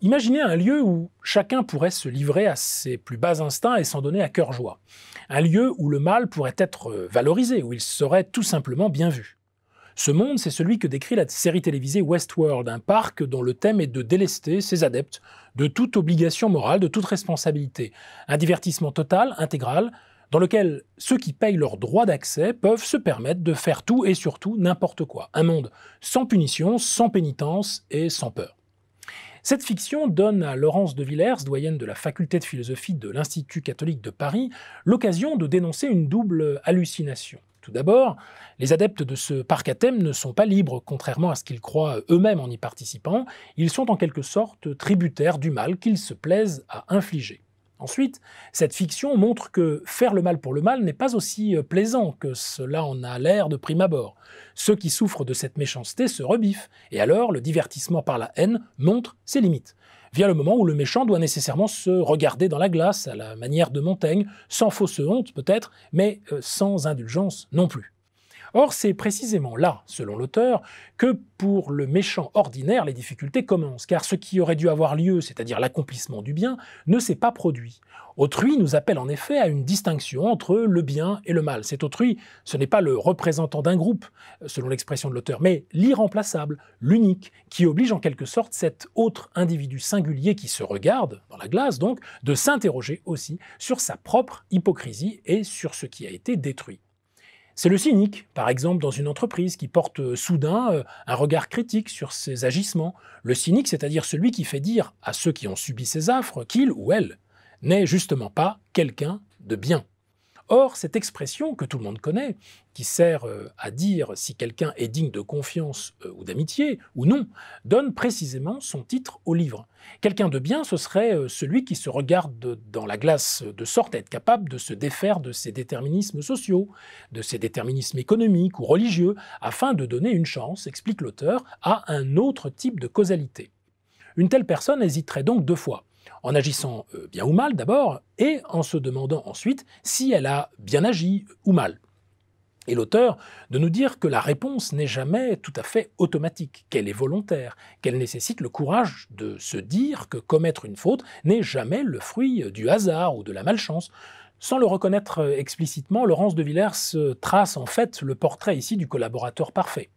Imaginez un lieu où chacun pourrait se livrer à ses plus bas instincts et s'en donner à cœur joie. Un lieu où le mal pourrait être euh, valorisé, où il serait tout simplement bien vu. Ce monde, c'est celui que décrit la série télévisée Westworld, un parc dont le thème est de délester ses adeptes de toute obligation morale, de toute responsabilité. Un divertissement total, intégral, dans lequel ceux qui payent leur droit d'accès peuvent se permettre de faire tout et surtout n'importe quoi. Un monde sans punition, sans pénitence et sans peur. Cette fiction donne à Laurence de Villers, doyenne de la faculté de philosophie de l'Institut catholique de Paris, l'occasion de dénoncer une double hallucination. Tout d'abord, les adeptes de ce parc à thème ne sont pas libres, contrairement à ce qu'ils croient eux-mêmes en y participant, ils sont en quelque sorte tributaires du mal qu'ils se plaisent à infliger. Ensuite, cette fiction montre que faire le mal pour le mal n'est pas aussi euh, plaisant que cela en a l'air de prime abord. Ceux qui souffrent de cette méchanceté se rebiffent, et alors le divertissement par la haine montre ses limites. Vient le moment où le méchant doit nécessairement se regarder dans la glace, à la manière de Montaigne, sans fausse honte peut-être, mais euh, sans indulgence non plus. Or, c'est précisément là, selon l'auteur, que pour le méchant ordinaire, les difficultés commencent, car ce qui aurait dû avoir lieu, c'est-à-dire l'accomplissement du bien, ne s'est pas produit. Autrui nous appelle en effet à une distinction entre le bien et le mal. Cet autrui, ce n'est pas le représentant d'un groupe, selon l'expression de l'auteur, mais l'irremplaçable, l'unique, qui oblige en quelque sorte cet autre individu singulier qui se regarde, dans la glace donc, de s'interroger aussi sur sa propre hypocrisie et sur ce qui a été détruit. C'est le cynique, par exemple dans une entreprise, qui porte euh, soudain euh, un regard critique sur ses agissements. Le cynique, c'est-à-dire celui qui fait dire à ceux qui ont subi ses affres qu'il ou elle n'est justement pas quelqu'un de bien. Or, cette expression que tout le monde connaît, qui sert euh, à dire si quelqu'un est digne de confiance euh, ou d'amitié ou non, donne précisément son titre au livre. Quelqu'un de bien, ce serait euh, celui qui se regarde dans la glace de sorte à être capable de se défaire de ses déterminismes sociaux, de ses déterminismes économiques ou religieux, afin de donner une chance, explique l'auteur, à un autre type de causalité. Une telle personne hésiterait donc deux fois en agissant euh, bien ou mal d'abord, et en se demandant ensuite si elle a bien agi ou mal. Et l'auteur de nous dire que la réponse n'est jamais tout à fait automatique, qu'elle est volontaire, qu'elle nécessite le courage de se dire que commettre une faute n'est jamais le fruit du hasard ou de la malchance. Sans le reconnaître euh, explicitement, Laurence de Villers euh, trace en fait le portrait ici du collaborateur parfait.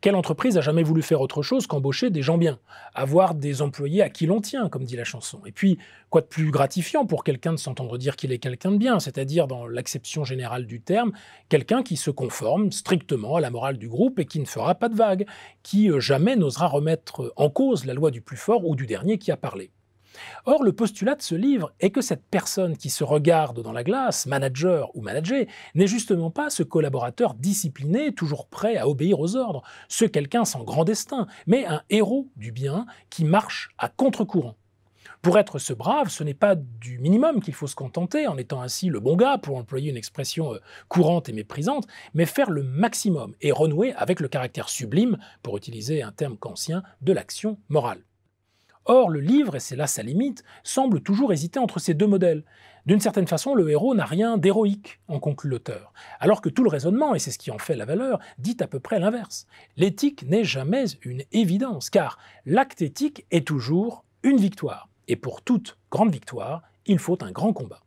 Quelle entreprise a jamais voulu faire autre chose qu'embaucher des gens bien, avoir des employés à qui l'on tient, comme dit la chanson Et puis, quoi de plus gratifiant pour quelqu'un de s'entendre dire qu'il est quelqu'un de bien, c'est-à-dire dans l'acception générale du terme, quelqu'un qui se conforme strictement à la morale du groupe et qui ne fera pas de vagues, qui euh, jamais n'osera remettre en cause la loi du plus fort ou du dernier qui a parlé. Or, le postulat de ce livre est que cette personne qui se regarde dans la glace, manager ou manager, n'est justement pas ce collaborateur discipliné, toujours prêt à obéir aux ordres, ce quelqu'un sans grand destin, mais un héros du bien qui marche à contre-courant. Pour être ce brave, ce n'est pas du minimum qu'il faut se contenter, en étant ainsi le bon gars, pour employer une expression euh, courante et méprisante, mais faire le maximum et renouer avec le caractère sublime, pour utiliser un terme kantien, de l'action morale. Or, le livre, et c'est là sa limite, semble toujours hésiter entre ces deux modèles. D'une certaine façon, le héros n'a rien d'héroïque, en conclut l'auteur, alors que tout le raisonnement, et c'est ce qui en fait la valeur, dit à peu près l'inverse. L'éthique n'est jamais une évidence, car l'acte éthique est toujours une victoire. Et pour toute grande victoire, il faut un grand combat.